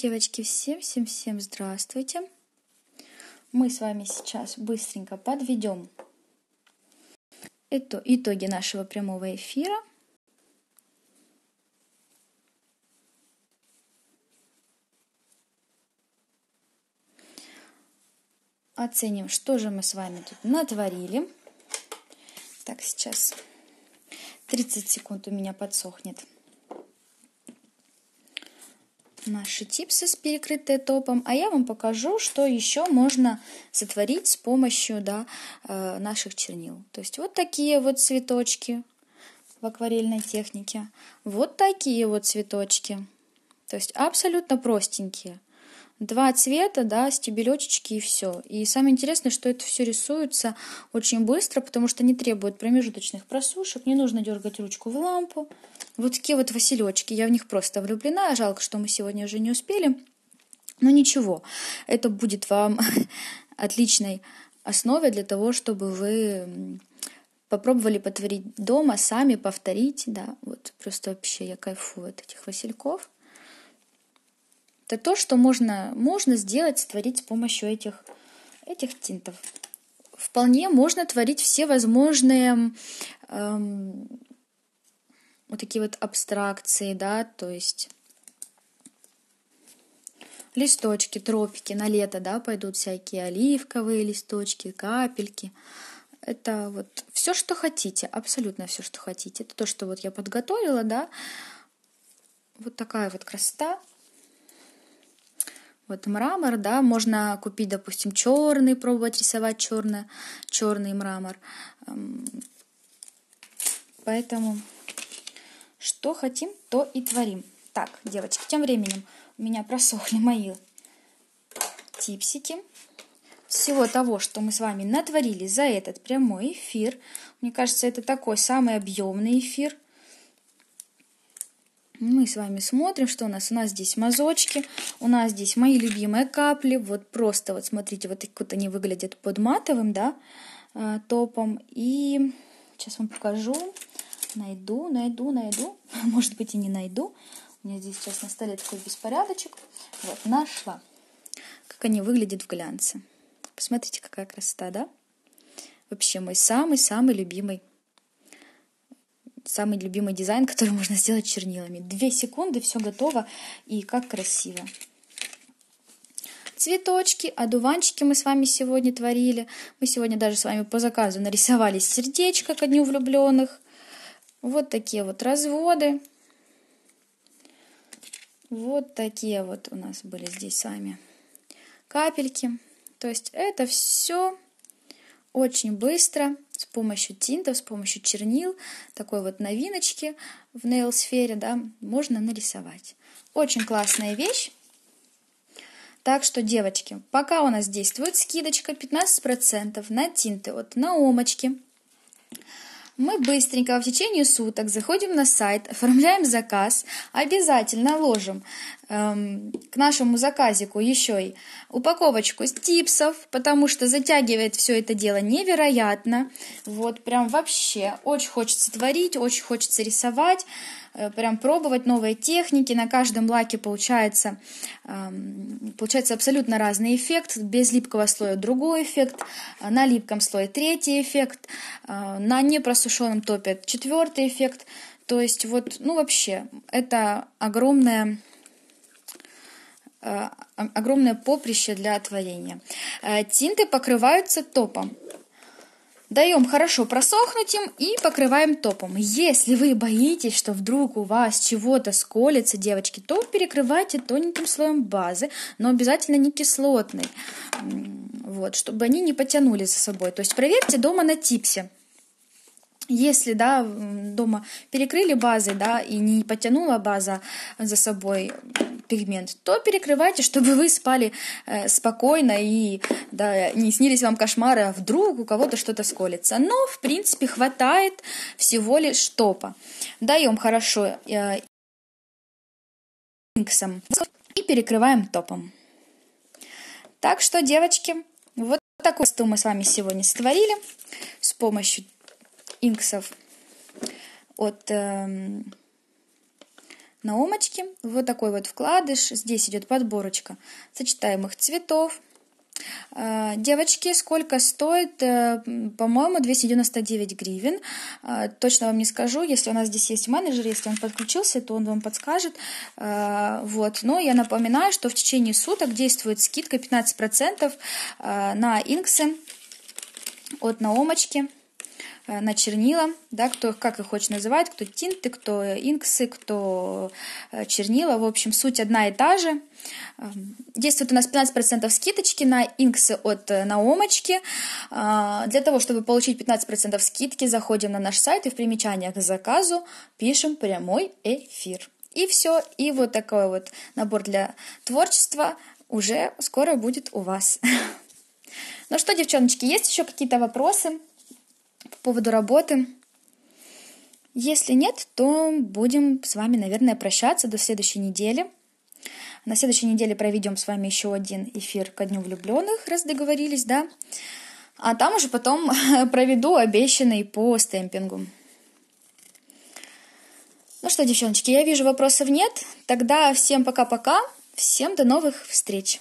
Девочки, всем-всем-всем здравствуйте! Мы с вами сейчас быстренько подведем это итоги нашего прямого эфира. Оценим, что же мы с вами тут натворили. Так, сейчас 30 секунд у меня подсохнет наши типсы с перекрытые топом, а я вам покажу, что еще можно сотворить с помощью да, э, наших чернил. То есть вот такие вот цветочки в акварельной технике, вот такие вот цветочки. То есть абсолютно простенькие два цвета, да, стебелечечки и все. И самое интересное, что это все рисуется очень быстро, потому что не требует промежуточных просушек, не нужно дергать ручку в лампу. Вот такие вот василечки, я в них просто влюблена, жалко, что мы сегодня уже не успели. Но ничего, это будет вам отличной основой для того, чтобы вы попробовали потворить дома, сами повторить, да, вот просто вообще я кайфую от этих васильков. Это то, что можно, можно сделать, творить с помощью этих, этих тинтов. Вполне можно творить все возможные эм, вот такие вот абстракции, да, то есть листочки, тропики на лето, да, пойдут всякие оливковые листочки, капельки. Это вот все, что хотите, абсолютно все, что хотите. Это то, что вот я подготовила, да. Вот такая вот красота. Вот мрамор, да, можно купить, допустим, черный, пробовать рисовать черный, черный мрамор. Поэтому что хотим, то и творим. Так, девочки, тем временем у меня просохли мои типсики. Всего того, что мы с вами натворили за этот прямой эфир. Мне кажется, это такой самый объемный эфир – мы с вами смотрим, что у нас. У нас здесь мазочки, у нас здесь мои любимые капли. Вот просто, вот смотрите, вот так вот они выглядят под матовым, да, э, топом. И сейчас вам покажу. Найду, найду, найду. Может быть, и не найду. У меня здесь сейчас на столе такой беспорядочек. Вот, нашла. Как они выглядят в глянце. Посмотрите, какая красота, да? Вообще мой самый-самый любимый самый любимый дизайн, который можно сделать чернилами. Две секунды, все готово и как красиво. Цветочки, одуванчики мы с вами сегодня творили. Мы сегодня даже с вами по заказу нарисовали сердечко ко дню влюбленных. Вот такие вот разводы. Вот такие вот у нас были здесь с вами капельки. То есть это все очень быстро с помощью тинтов, с помощью чернил, такой вот новиночки в нейл-сфере, да, можно нарисовать. Очень классная вещь. Так что, девочки, пока у нас действует скидочка 15% на тинты от Наомочки. Мы быстренько в течение суток заходим на сайт, оформляем заказ, обязательно ложим эм, к нашему заказику еще и упаковочку с типсов, потому что затягивает все это дело невероятно. Вот прям вообще очень хочется творить, очень хочется рисовать. Э, прям пробовать новые техники. На каждом лаке получается, эм, получается абсолютно разный эффект. Без липкого слоя другой эффект, э, на липком слое третий эффект, э, на непросушенном топе четвертый эффект. То есть вот, ну вообще, это огромная огромное поприще для творения. Тинты покрываются топом. Даем хорошо просохнуть им и покрываем топом. Если вы боитесь, что вдруг у вас чего-то сколится, девочки, то перекрывайте тоненьким слоем базы, но обязательно не кислотной, вот, чтобы они не потянули за собой. То есть проверьте дома на типсе. Если, да, дома перекрыли базой, да, и не потянула база за собой, пигмент, то перекрывайте, чтобы вы спали э, спокойно и да, не снились вам кошмары, а вдруг у кого-то что-то сколится. Но, в принципе, хватает всего лишь топа. Даем хорошо э, инксом и перекрываем топом. Так что, девочки, вот такой стул мы с вами сегодня сотворили с помощью инксов от... Э, на омочке. Вот такой вот вкладыш. Здесь идет подборочка сочетаемых цветов. А, девочки, сколько стоит? Э, по-моему, 299 гривен. А, точно вам не скажу. Если у нас здесь есть менеджер, если он подключился, то он вам подскажет. А, вот. Но я напоминаю, что в течение суток действует скидка 15% на инксы от наомочки. Э, на чернила, да, кто как их хочет называть, кто тинты, кто инксы, кто э, чернила. В общем, суть одна и та же. Эм, действует у нас 15% скидочки на инксы от э, Наомочки. Для того, чтобы получить 15% скидки, заходим на наш сайт и в примечаниях к заказу пишем прямой эфир. И все. И вот такой вот набор для творчества уже скоро будет у вас. Ну что, девчоночки, есть еще какие-то вопросы? по поводу работы. Если нет, то будем с вами, наверное, прощаться до следующей недели. На следующей неделе проведем с вами еще один эфир ко Дню влюбленных, раз договорились, да? А там уже потом проведу обещанный по стемпингу. Ну что, девчоночки, я вижу, вопросов нет. Тогда всем пока-пока. Всем до новых встреч.